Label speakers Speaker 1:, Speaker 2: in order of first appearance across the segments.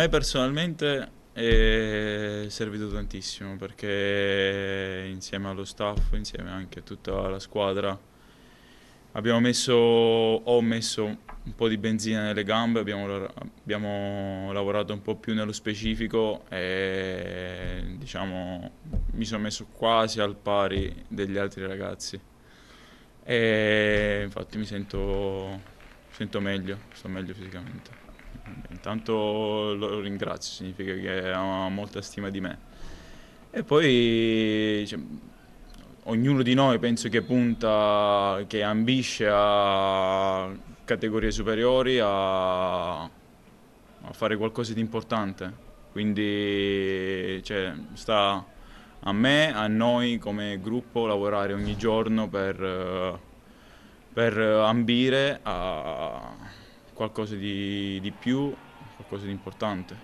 Speaker 1: me personalmente è servito tantissimo perché insieme allo staff, insieme anche a tutta la squadra, abbiamo messo, ho messo un po' di benzina nelle gambe, abbiamo, abbiamo lavorato un po' più nello specifico e diciamo, mi sono messo quasi al pari degli altri ragazzi. E infatti mi sento, sento meglio, sto meglio fisicamente intanto lo ringrazio, significa che ha molta stima di me. E poi cioè, ognuno di noi penso che punta, che ambisce a categorie superiori, a, a fare qualcosa di importante. Quindi cioè, sta a me, a noi come gruppo lavorare ogni giorno per, per ambire a qualcosa di, di più, qualcosa di importante.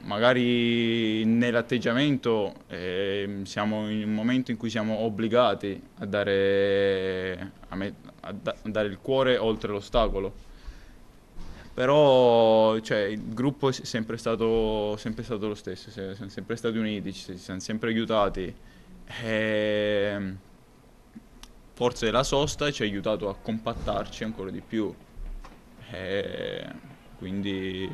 Speaker 1: Magari nell'atteggiamento eh, siamo in un momento in cui siamo obbligati a dare, a me, a da, a dare il cuore oltre l'ostacolo però cioè, il gruppo è sempre stato, sempre stato, lo stesso, siamo sempre stati uniti, ci siamo sempre aiutati. E ehm, forse la sosta ci ha aiutato a compattarci ancora di più. E eh, quindi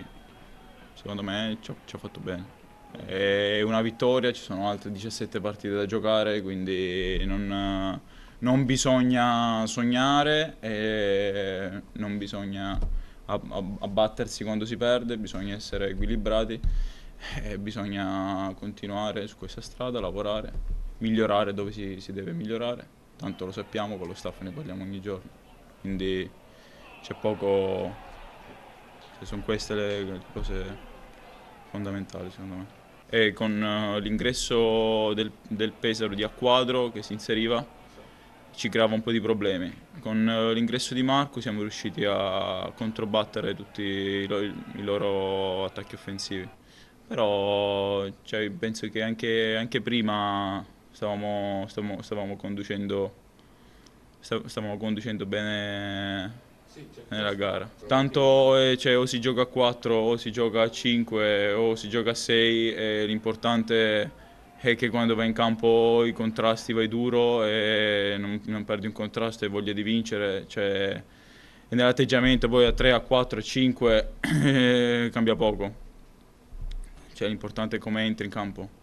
Speaker 1: secondo me ci ho, ci ho fatto bene. È eh, una vittoria, ci sono altre 17 partite da giocare, quindi non, non bisogna sognare e non bisogna abbattersi quando si perde, bisogna essere equilibrati e bisogna continuare su questa strada, lavorare, migliorare dove si, si deve migliorare, tanto lo sappiamo, con lo staff ne parliamo ogni giorno. Quindi c'è poco... Cioè, sono queste le cose fondamentali secondo me. E con uh, l'ingresso del, del, Pesaro di Acquadro che si inseriva ci creava un po' di problemi. Con uh, l'ingresso di Marco siamo riusciti a controbattere tutti i, lo i loro attacchi offensivi. Però cioè, penso che anche, anche prima stavamo, stavamo, stavamo, conducendo, stavamo conducendo bene nella gara. Tanto eh, cioè, o si gioca a 4 o si gioca a 5 o si gioca a 6, l'importante è che quando vai in campo i contrasti vai duro e non, non perdi un contrasto e voglia di vincere. Cioè, e nell'atteggiamento poi a 3, a 4, a 5 eh, cambia poco. Cioè, l'importante è come entri in campo.